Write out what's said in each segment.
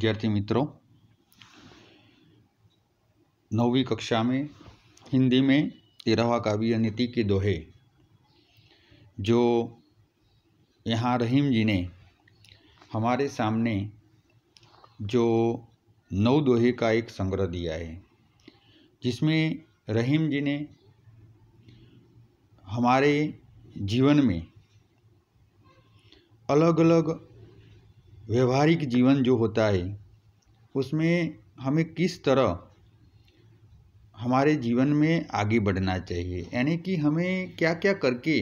विद्यार्थी मित्रों नौवीं कक्षा में हिंदी में तेरहवा काव्य नीति के दोहे जो यहाँ रहीम जी ने हमारे सामने जो नौ दोहे का एक संग्रह दिया है जिसमें रहीम जी ने हमारे जीवन में अलग अलग व्यवहारिक जीवन जो होता है उसमें हमें किस तरह हमारे जीवन में आगे बढ़ना चाहिए यानी कि हमें क्या क्या करके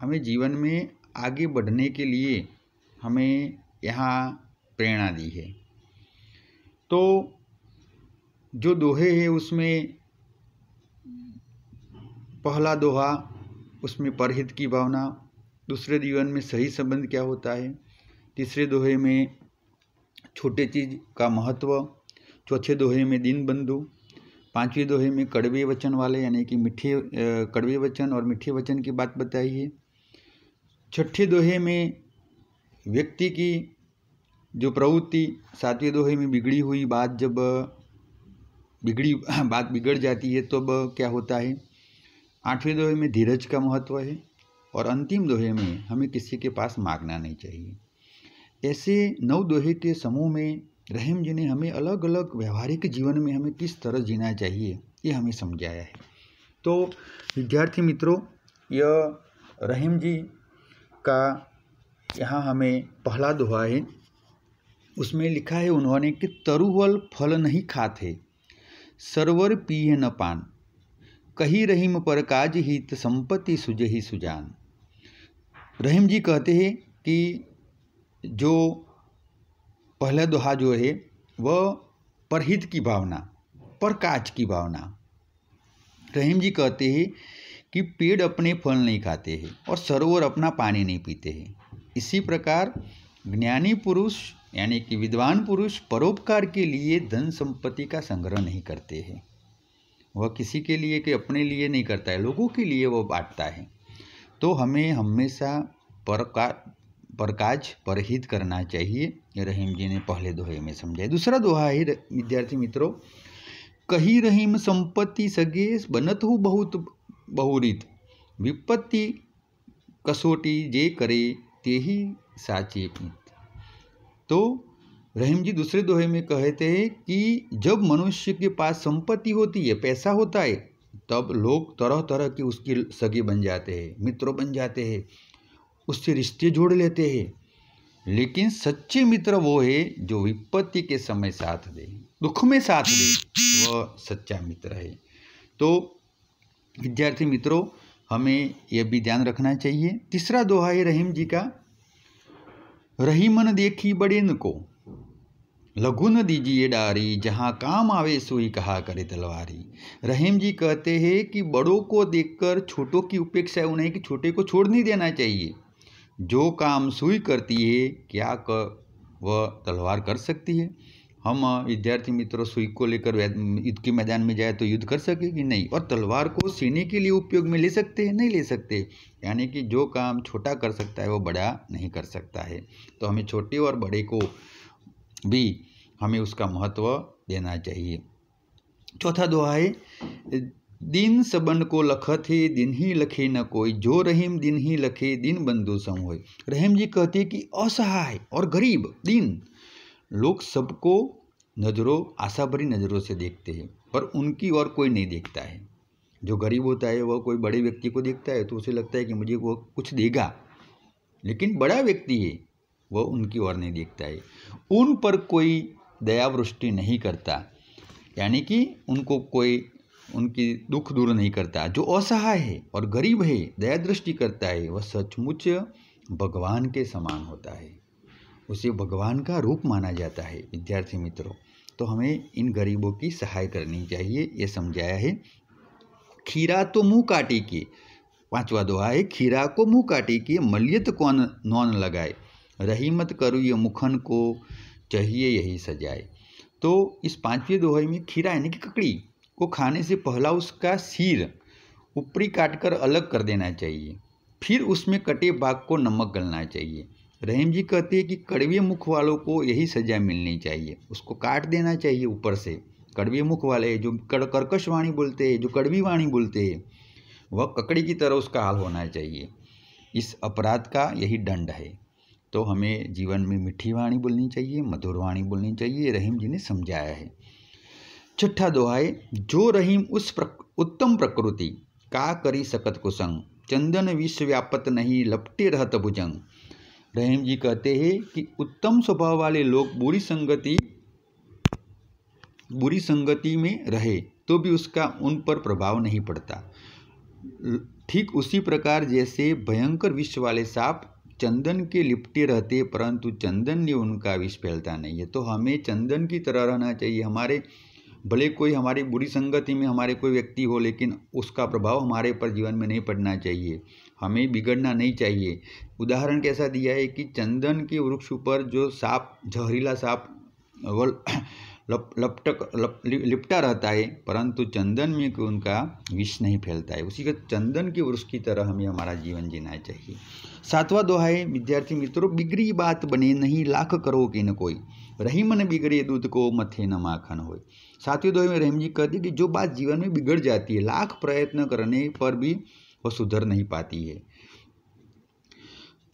हमें जीवन में आगे बढ़ने के लिए हमें यहाँ प्रेरणा दी है तो जो दोहे है उसमें पहला दोहा उसमें परहित की भावना दूसरे जीवन में सही संबंध क्या होता है तीसरे दोहे में छोटे चीज का महत्व चौथे दोहे में दीन बंधु पांचवें दोहे में कड़वे वचन वाले यानी कि मीठे कड़वे वचन और मीठे वचन की बात बताई है छठे दोहे में व्यक्ति की जो प्रवृत्ति सातवें दोहे में बिगड़ी हुई बात जब बिगड़ी बात बिगड़ जाती है तब तो क्या होता है आठवें दोहे में धीरज का महत्व है और अंतिम दोहे में हमें किसी के पास मांगना नहीं चाहिए ऐसे नवदोहित समूह में रहीम जी ने हमें अलग अलग व्यवहारिक जीवन में हमें किस तरह जीना चाहिए ये हमें समझाया है तो विद्यार्थी मित्रों यह रहीम जी का यहाँ हमें पहला दोहा है उसमें लिखा है उन्होंने कि तरुवल फल नहीं खाते सरवर पिए न पान कही रहीम पर काज हित संपत्ति सुजही सुजान रहीम जी कहते हैं कि जो पहला दोहा जो है वह परहित की भावना परकाच की भावना रहीम जी कहते हैं कि पेड़ अपने फल नहीं खाते हैं और सरोवर अपना पानी नहीं पीते हैं इसी प्रकार ज्ञानी पुरुष यानी कि विद्वान पुरुष परोपकार के लिए धन संपत्ति का संग्रह नहीं करते हैं वह किसी के लिए कि अपने लिए नहीं करता है लोगों के लिए वह बांटता है तो हमें हमेशा परकार प्रकाश परहित करना चाहिए रहीम जी ने पहले दोहे में समझाया दूसरा दोहा है विद्यार्थी मित्रों कही रहीम संपत्ति सगे बनत हूँ बहुत बहुरित विपत्ति कसोटी जे करे ते ही साची तो रहीम जी दूसरे दोहे में कहते हैं कि जब मनुष्य के पास संपत्ति होती है पैसा होता है तब लोग तरह तरह के उसके सगे बन जाते हैं मित्रों बन जाते हैं उससे रिश्ते जोड़ लेते हैं लेकिन सच्चे मित्र वो है जो विपत्ति के समय साथ दे दुख में साथ दे वह सच्चा मित्र है तो विद्यार्थी मित्रों हमें यह भी ध्यान रखना चाहिए तीसरा दोहा है रहीम जी का रहीमन देखी बड़े को लघु न दीजिए डारी जहाँ काम आवे सोई कहा करे तलवारी रहीम जी कहते हैं कि बड़ों को देखकर छोटों की उपेक्षा उन्हें कि छोटे को छोड़ नहीं देना चाहिए जो काम सुई करती है क्या क वह तलवार कर सकती है हम विद्यार्थी मित्रों सुई को लेकर युद्ध के मैदान में जाए तो युद्ध कर सके कि नहीं और तलवार को सीने के लिए उपयोग में ले सकते हैं नहीं ले सकते यानी कि जो काम छोटा कर सकता है वो बड़ा नहीं कर सकता है तो हमें छोटे और बड़े को भी हमें उसका महत्व देना चाहिए चौथा दोहा है दिन संबंध को लखत હે दिन ही लखे न कोई जो रहीम दिन ही लखे दिन बंधु सम रहीम जी कहते कि असहाय और गरीब दिन लोग सबको नज़रों आशा भरी नज़रों से देखते हैं पर उनकी और कोई नहीं देखता है जो गरीब होता है वह कोई बड़े व्यक्ति को देखता है तो उसे लगता है कि मुझे वह कुछ देगा लेकिन बड़ा व्यक्ति है वह उनकी ओर नहीं देखता है उन पर कोई दयावृष्टि नहीं करता यानी कि उनको कोई उनकी दुख दूर नहीं करता जो असहाय है और गरीब है दया दृष्टि करता है वह सचमुच भगवान के समान होता है उसे भगवान का रूप माना जाता है विद्यार्थी मित्रों तो हमें इन गरीबों की सहाय करनी चाहिए यह समझाया है खीरा तो मुंह काटे के पांचवा दोहा है खीरा को मुंह काटे के मलियत कौन नौन लगाए रही मत करो ये मुखन को चाहिए यही सजाए तो इस पांचवें दोहे में खीरा यानी कि ककड़ी को खाने से पहला उसका सिर ऊपरी काटकर अलग कर देना चाहिए फिर उसमें कटे भाग को नमक गलना चाहिए रहीम जी कहते हैं कि कड़वे मुख वालों को यही सज़ा मिलनी चाहिए उसको काट देना चाहिए ऊपर से कड़वे मुख वाले जो कड़ कर्कश वाणी बोलते हैं जो कड़वी वाणी बोलते हैं वह ककड़ी की तरह उसका हाल होना चाहिए इस अपराध का यही दंड है तो हमें जीवन में मीठी वाणी बोलनी चाहिए मधुर वाणी बोलनी चाहिए रहीम जी ने समझाया है छठा છઠ્ઠા जो रहीम उस ઉસ उत्तम प्रकृति का करी सकत कुसंग चंदन विश्व व्यापत नहीं लपटे रहत भुजंग रहीम जी कहते हैं कि उत्तम स्वभाव वाले लोग बुरी संगति बुरी संगति में रहे तो भी उसका उन पर प्रभाव नहीं पड़ता ठीक उसी प्रकार जैसे भयंकर विश्व वाले सांप चंदन के लिपटे रहते परंतु चंदन ने उनका विष फैलता नहीं है तो हमें चंदन की तरह रहना चाहिए हमारे भले कोई हमारी बुरी संगति में हमारे कोई व्यक्ति हो लेकिन उसका प्रभाव हमारे पर जीवन में नहीं पड़ना चाहिए हमें बिगड़ना नहीं चाहिए उदाहरण कैसा दिया है कि चंदन के वृक्ष पर जो सांप जहरीला सांप वो लप लपटक लप, लिपटा रहता है परंतु चंदन में उनका विष नहीं फैलता है उसी का चंदन के वृक्ष की तरह हमें हमारा जीवन जीना चाहिए सातवां दोहा है विद्यार्थी मित्रों बिगड़ी बात बने नहीं लाख करो कि न कोई रहीम ने बिगड़े दूध को मथे न माखन हो साथियों दो में रहीम जी कहती है कि जो बात जीवन में बिगड़ जाती है लाख प्रयत्न करने पर भी वह सुधर नहीं पाती है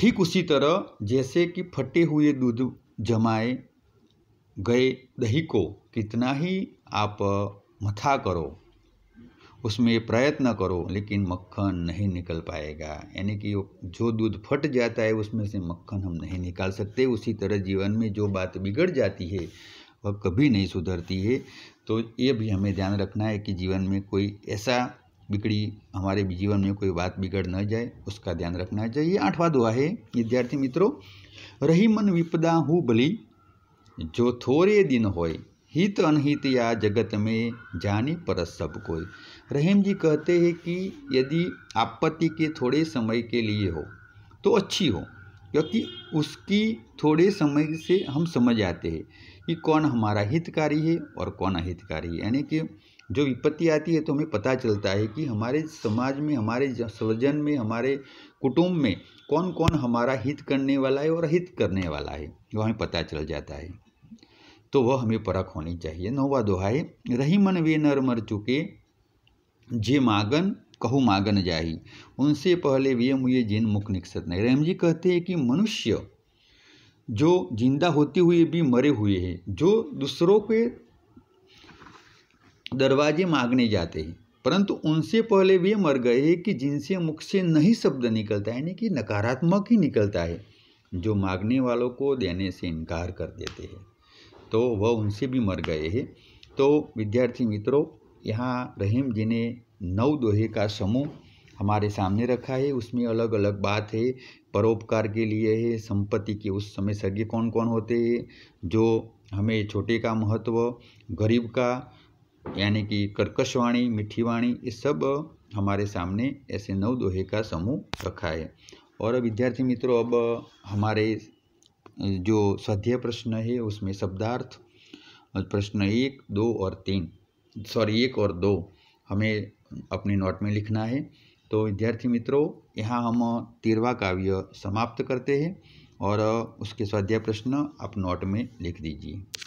ठीक उसी तरह जैसे कि फटे हुए दूध जमाए गए दही को कितना ही आप मथा करो उसमें प्रयत्न करो लेकिन मक्खन नहीं निकल पाएगा यानी कि जो दूध फट जाता है उसमें से मक्खन हम नहीं निकाल सकते उसी तरह जीवन में जो बात बिगड़ जाती है वह कभी नहीं सुधरती है तो ये भी हमें ध्यान रखना है कि जीवन में कोई ऐसा बिगड़ी हमारे जीवन में कोई बात बिगड़ न जाए उसका ध्यान रखना चाहिए आठवां दुआ है विद्यार्थी मित्रों रही मन विपदा हूँ भली जो थोड़े दिन होए हित अनहित या जगत में जानी परस सब कोई रहीम जी कहते हैं कि यदि आपत्ति के थोड़े समय के लिए हो तो अच्छी हो क्योंकि उसकी थोड़े समय से हम समझ आते हैं कि कौन हमारा हितकारी है और कौन अहितकारी है यानी कि जो विपत्ति आती है तो हमें पता चलता है कि हमारे समाज में हमारे स्वजन में हमारे कुटुंब में कौन कौन हमारा हित करने वाला है और हित करने वाला है वह हमें पता चल जाता है तो वह हमें परख होनी चाहिए नौवा दोहा है रही मन वे नर मर चुके जे मागन कहु मागन जाही उनसे पहले वे मुझे जिन मुख निकसत नहीं रहम जी कहते हैं कि मनुष्य जो जिंदा होते हुए भी मरे हुए हैं जो दूसरों के दरवाजे मांगने जाते हैं परंतु उनसे पहले वे मर गए हैं कि जिनसे मुख से नहीं शब्द निकलता है यानी कि नकारात्मक ही निकलता है जो मांगने वालों को देने से इनकार कर देते हैं तो वह उनसे भी मर गए हैं तो विद्यार्थी मित्रों यहाँ रहीम जी ने नौ दोहे का समूह हमारे सामने रखा है उसमें अलग अलग बात है परोपकार के लिए है संपत्ति के उस समय सगे कौन कौन होते हैं जो हमें छोटे का महत्व गरीब का यानी कि कर्कश वाणी वाणी ये सब हमारे सामने ऐसे नौ दोहे का समूह रखा है और विद्यार्थी मित्रों अब हमारे जो स्वाध्याय प्रश्न है उसमें शब्दार्थ प्रश्न एक दो और तीन सॉरी एक और दो हमें अपने नोट में लिखना है तो विद्यार्थी मित्रों यहाँ हम तिरवा काव्य समाप्त करते हैं और उसके स्वाध्याय प्रश्न आप नोट में लिख दीजिए